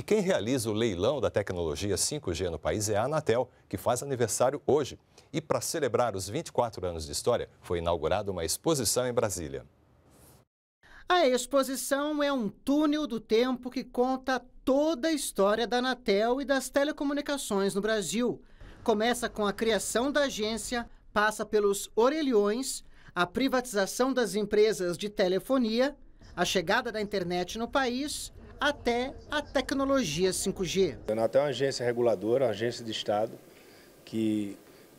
E quem realiza o leilão da tecnologia 5G no país é a Anatel, que faz aniversário hoje. E para celebrar os 24 anos de história, foi inaugurada uma exposição em Brasília. A exposição é um túnel do tempo que conta toda a história da Anatel e das telecomunicações no Brasil. Começa com a criação da agência, passa pelos orelhões, a privatização das empresas de telefonia, a chegada da internet no país até a tecnologia 5G. A Anatel é uma agência reguladora, uma agência de Estado, que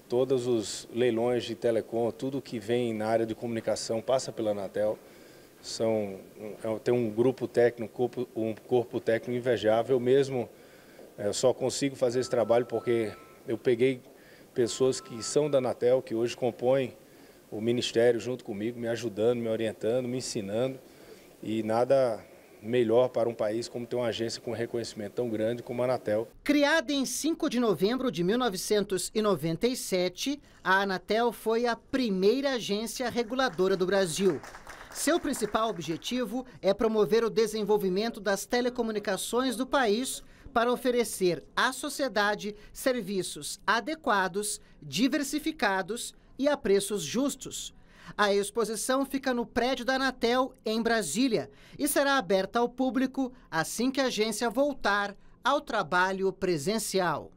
todos os leilões de telecom, tudo que vem na área de comunicação passa pela Anatel. São, é tem um grupo técnico, um corpo técnico invejável. Eu mesmo eu é, só consigo fazer esse trabalho porque eu peguei pessoas que são da Anatel, que hoje compõem o Ministério junto comigo, me ajudando, me orientando, me ensinando. E nada melhor para um país como ter uma agência com reconhecimento tão grande como a Anatel. Criada em 5 de novembro de 1997, a Anatel foi a primeira agência reguladora do Brasil. Seu principal objetivo é promover o desenvolvimento das telecomunicações do país para oferecer à sociedade serviços adequados, diversificados e a preços justos. A exposição fica no prédio da Anatel, em Brasília, e será aberta ao público assim que a agência voltar ao trabalho presencial.